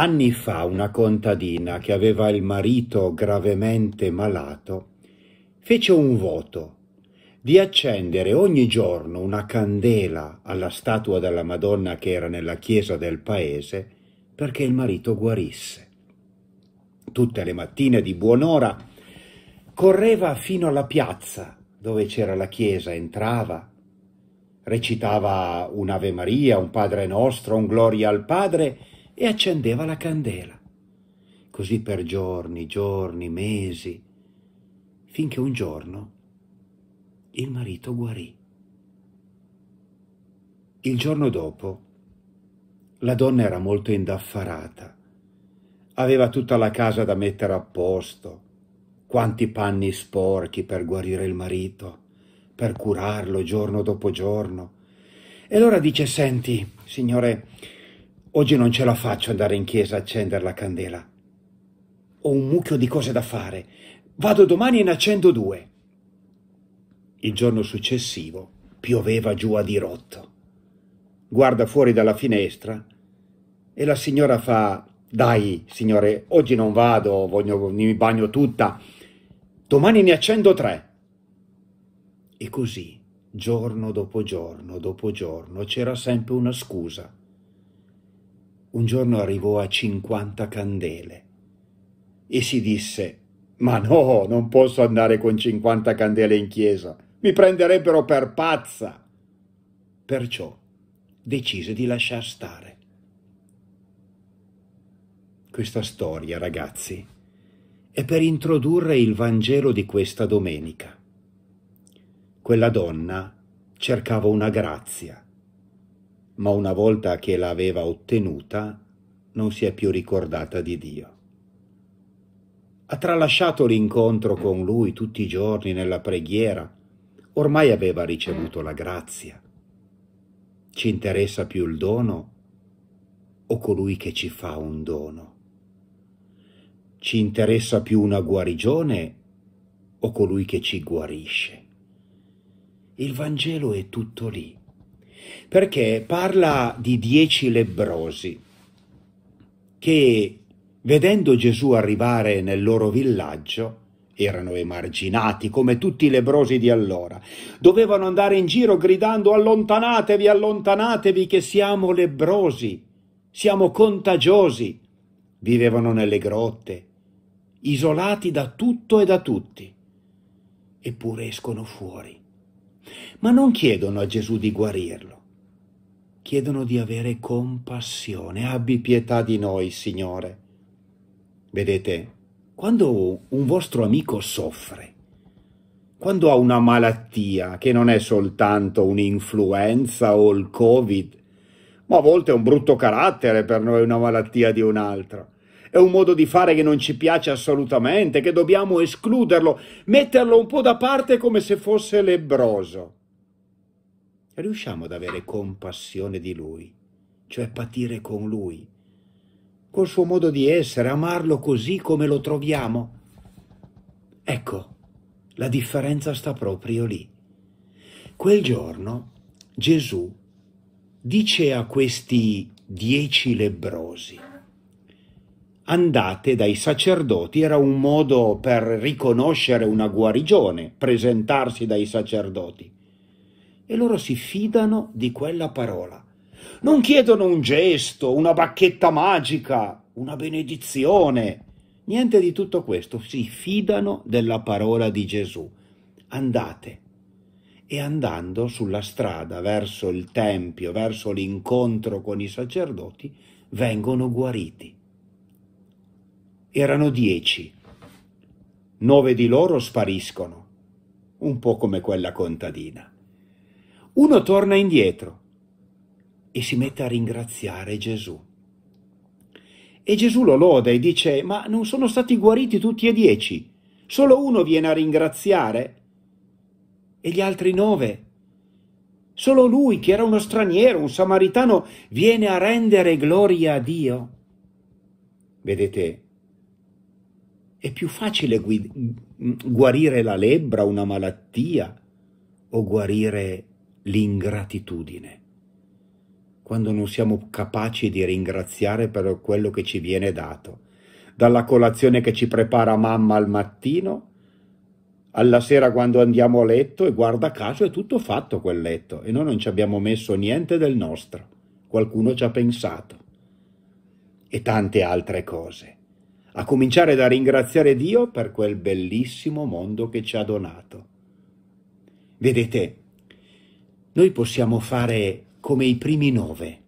Anni fa una contadina che aveva il marito gravemente malato fece un voto di accendere ogni giorno una candela alla statua della Madonna che era nella chiesa del paese perché il marito guarisse. Tutte le mattine di buon'ora correva fino alla piazza dove c'era la chiesa, entrava, recitava un'Ave Maria, un Padre nostro, un Gloria al Padre e accendeva la candela. Così per giorni, giorni, mesi, finché un giorno il marito guarì. Il giorno dopo la donna era molto indaffarata. Aveva tutta la casa da mettere a posto, quanti panni sporchi per guarire il marito, per curarlo giorno dopo giorno. E allora dice, senti, signore, Oggi non ce la faccio andare in chiesa a accendere la candela. Ho un mucchio di cose da fare. Vado domani e ne accendo due. Il giorno successivo pioveva giù a dirotto. Guarda fuori dalla finestra e la signora fa Dai, signore, oggi non vado, voglio, mi bagno tutta. Domani ne accendo tre. E così, giorno dopo giorno dopo giorno, c'era sempre una scusa un giorno arrivò a 50 candele e si disse ma no, non posso andare con 50 candele in chiesa, mi prenderebbero per pazza. Perciò decise di lasciar stare. Questa storia, ragazzi, è per introdurre il Vangelo di questa domenica. Quella donna cercava una grazia ma una volta che l'aveva ottenuta non si è più ricordata di Dio. Ha tralasciato l'incontro con Lui tutti i giorni nella preghiera, ormai aveva ricevuto la grazia. Ci interessa più il dono o colui che ci fa un dono? Ci interessa più una guarigione o colui che ci guarisce? Il Vangelo è tutto lì perché parla di dieci lebbrosi che, vedendo Gesù arrivare nel loro villaggio, erano emarginati come tutti i lebrosi di allora, dovevano andare in giro gridando allontanatevi, allontanatevi che siamo lebbrosi siamo contagiosi. Vivevano nelle grotte, isolati da tutto e da tutti, eppure escono fuori. Ma non chiedono a Gesù di guarirlo chiedono di avere compassione. Abbi pietà di noi, Signore. Vedete, quando un vostro amico soffre, quando ha una malattia che non è soltanto un'influenza o il Covid, ma a volte è un brutto carattere per noi una malattia di un altro. È un modo di fare che non ci piace assolutamente, che dobbiamo escluderlo, metterlo un po' da parte come se fosse lebroso riusciamo ad avere compassione di Lui, cioè patire con Lui, col suo modo di essere, amarlo così come lo troviamo. Ecco, la differenza sta proprio lì. Quel giorno Gesù dice a questi dieci lebbrosi, andate dai sacerdoti, era un modo per riconoscere una guarigione, presentarsi dai sacerdoti e loro si fidano di quella parola. Non chiedono un gesto, una bacchetta magica, una benedizione. Niente di tutto questo, si fidano della parola di Gesù. Andate. E andando sulla strada verso il Tempio, verso l'incontro con i sacerdoti, vengono guariti. Erano dieci. Nove di loro spariscono, un po' come quella contadina uno torna indietro e si mette a ringraziare Gesù. E Gesù lo loda e dice, ma non sono stati guariti tutti e dieci, solo uno viene a ringraziare e gli altri nove. Solo lui, che era uno straniero, un samaritano, viene a rendere gloria a Dio. Vedete, è più facile guarire la lebbra, una malattia, o guarire l'ingratitudine, quando non siamo capaci di ringraziare per quello che ci viene dato, dalla colazione che ci prepara mamma al mattino, alla sera quando andiamo a letto e guarda caso è tutto fatto quel letto e noi non ci abbiamo messo niente del nostro, qualcuno ci ha pensato e tante altre cose a cominciare da ringraziare Dio per quel bellissimo mondo che ci ha donato. Vedete, noi possiamo fare come i primi nove,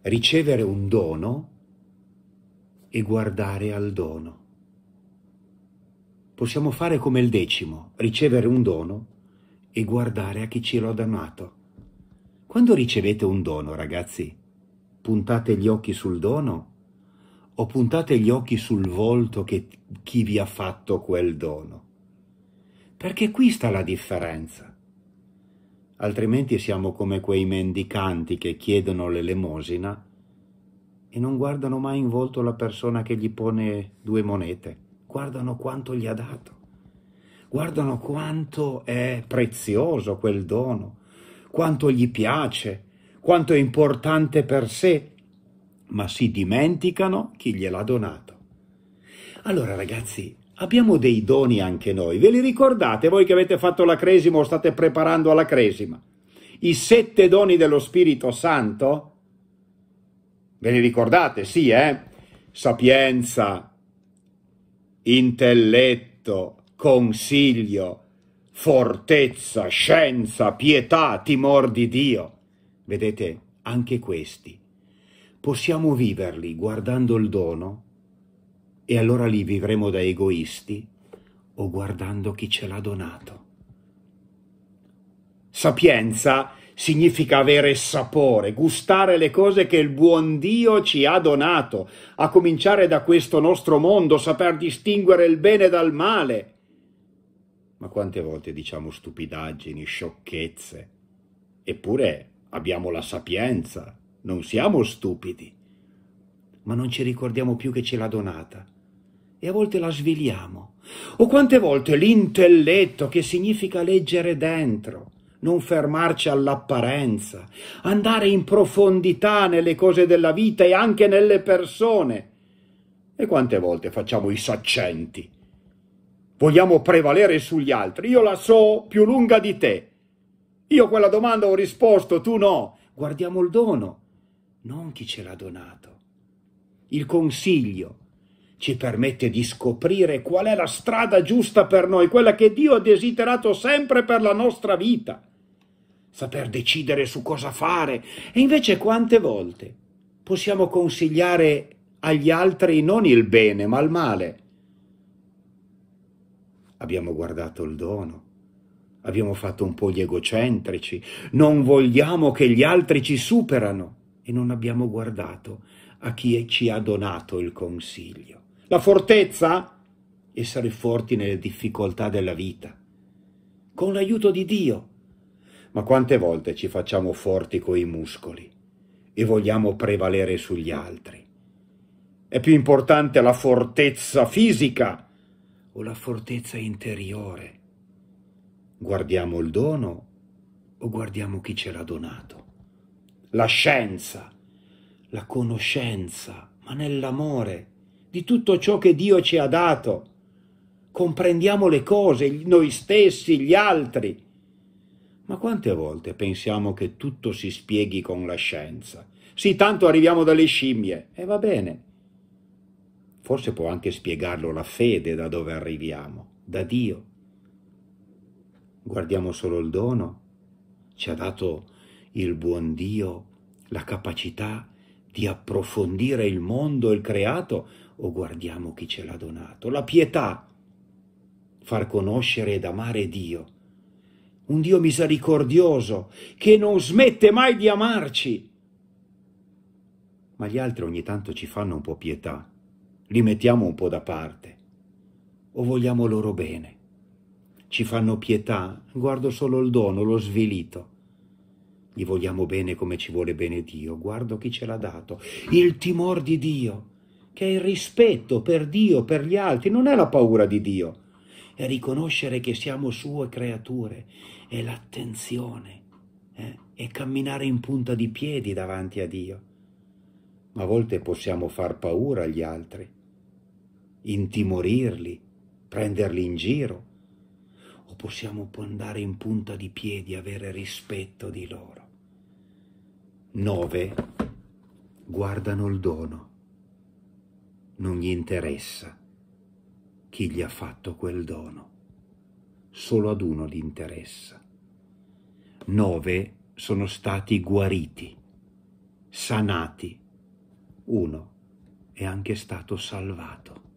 ricevere un dono e guardare al dono. Possiamo fare come il decimo, ricevere un dono e guardare a chi ce l'ha donato. Quando ricevete un dono, ragazzi, puntate gli occhi sul dono o puntate gli occhi sul volto che chi vi ha fatto quel dono. Perché qui sta la differenza altrimenti siamo come quei mendicanti che chiedono l'elemosina e non guardano mai in volto la persona che gli pone due monete, guardano quanto gli ha dato, guardano quanto è prezioso quel dono, quanto gli piace, quanto è importante per sé, ma si dimenticano chi gliel'ha donato. Allora ragazzi, Abbiamo dei doni anche noi, ve li ricordate voi che avete fatto la cresima o state preparando alla cresima? I sette doni dello Spirito Santo? Ve li ricordate? Sì, eh? Sapienza, intelletto, consiglio, fortezza, scienza, pietà, timor di Dio. Vedete, anche questi possiamo viverli guardando il dono e allora lì vivremo da egoisti o guardando chi ce l'ha donato. Sapienza significa avere sapore, gustare le cose che il buon Dio ci ha donato, a cominciare da questo nostro mondo, saper distinguere il bene dal male. Ma quante volte diciamo stupidaggini, sciocchezze? Eppure abbiamo la sapienza, non siamo stupidi, ma non ci ricordiamo più che ce l'ha donata e a volte la sviliamo. O quante volte l'intelletto che significa leggere dentro, non fermarci all'apparenza, andare in profondità nelle cose della vita e anche nelle persone. E quante volte facciamo i saccenti? Vogliamo prevalere sugli altri. Io la so più lunga di te. Io quella domanda ho risposto, tu no. Guardiamo il dono, non chi ce l'ha donato. Il consiglio, ci permette di scoprire qual è la strada giusta per noi, quella che Dio ha desiderato sempre per la nostra vita. Saper decidere su cosa fare. E invece quante volte possiamo consigliare agli altri non il bene, ma il male. Abbiamo guardato il dono, abbiamo fatto un po' gli egocentrici, non vogliamo che gli altri ci superano e non abbiamo guardato a chi ci ha donato il consiglio. La fortezza? Essere forti nelle difficoltà della vita, con l'aiuto di Dio. Ma quante volte ci facciamo forti coi muscoli e vogliamo prevalere sugli altri? È più importante la fortezza fisica o la fortezza interiore? Guardiamo il dono o guardiamo chi ce l'ha donato? La scienza, la conoscenza, ma nell'amore di tutto ciò che Dio ci ha dato. Comprendiamo le cose, noi stessi, gli altri. Ma quante volte pensiamo che tutto si spieghi con la scienza? Sì, tanto arriviamo dalle scimmie, e va bene. Forse può anche spiegarlo la fede da dove arriviamo, da Dio. Guardiamo solo il dono. Ci ha dato il buon Dio la capacità di approfondire il mondo e il creato o guardiamo chi ce l'ha donato? La pietà, far conoscere ed amare Dio, un Dio misericordioso che non smette mai di amarci. Ma gli altri ogni tanto ci fanno un po' pietà, li mettiamo un po' da parte o vogliamo loro bene. Ci fanno pietà, guardo solo il dono, lo svilito gli vogliamo bene come ci vuole bene Dio, guardo chi ce l'ha dato. Il timore di Dio, che è il rispetto per Dio, per gli altri, non è la paura di Dio, è riconoscere che siamo sue creature, è l'attenzione, eh? è camminare in punta di piedi davanti a Dio. Ma a volte possiamo far paura agli altri, intimorirli, prenderli in giro, o possiamo andare in punta di piedi, avere rispetto di loro. Nove guardano il dono. Non gli interessa chi gli ha fatto quel dono. Solo ad uno gli interessa. Nove sono stati guariti, sanati. Uno è anche stato salvato.